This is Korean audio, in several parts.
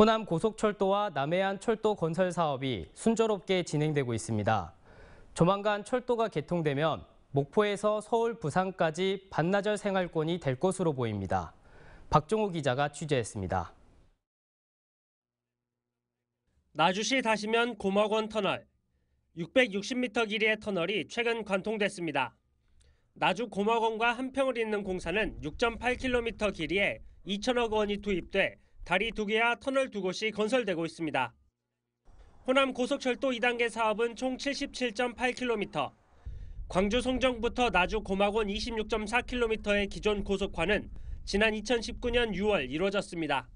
호남 고속철도와 남해안 철도 건설 사업이 순조롭게 진행되고 있습니다. 조만간 철도가 개통되면 목포에서 서울, 부산까지 반나절 생활권이 될 것으로 보입니다. 박종우 기자가 취재했습니다. 나주시 다시면 고목원 터널 660m 길이의 터널이 최근 관통됐습니다. 나주 고목원과 한평을 잇는 공사는 6.8km 길이에 2천억 원이 투입돼 다리 두 개와 터널 두 곳이 건설되고 있습니다. 호남 고속철도 2단계 사업은 총 77.8km, 광주 송정부터 나주 고막원 26.4km의 기존 고속화는 지난 2019년 6월 이루어졌습니다.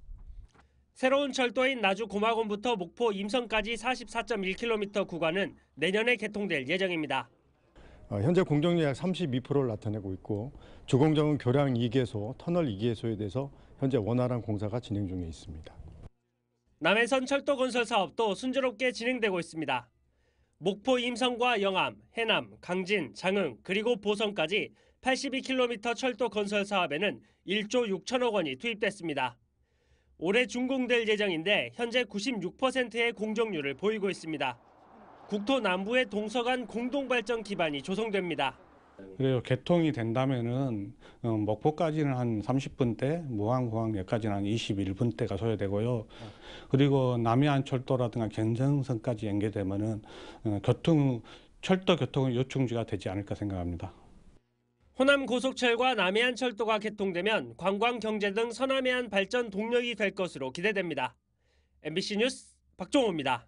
새로운 철도인 나주 고막원부터 목포 임성까지 44.1km 구간은 내년에 개통될 예정입니다. 어, 현재 공정률 약 32%를 나타내고 있고 주공정은 교량 2개소, 터널 2개소에 대해서 현재 원활한 공사가 진행 중에 있습니다. 남해선 철도 건설 사업도 순조롭게 진행되고 있습니다. 목포 임성과 영암, 해남, 강진, 장흥 그리고 보성까지 82km 철도 건설 사업에는 1조 6천억 원이 투입됐습니다. 올해 준공될 예정인데 현재 96%의 공정률을 보이고 있습니다. 국토 남부의 동서간 공동발전 기반이 조성됩니다. 그래요. 개통이 된다면은 어, 목포까지는 한 30분대, 무항공항역까지는 한 21분대가 소요되고요. 그리고 남해안 철도라든가 경전선까지 연계되면은 어, 교통 철도 교통의 요충지가 되지 않을까 생각합니다. 호남 고속철과 남해안 철도가 개통되면 관광 경제 등 서남해안 발전 동력이 될 것으로 기대됩니다. MBC 뉴스 박종호입니다.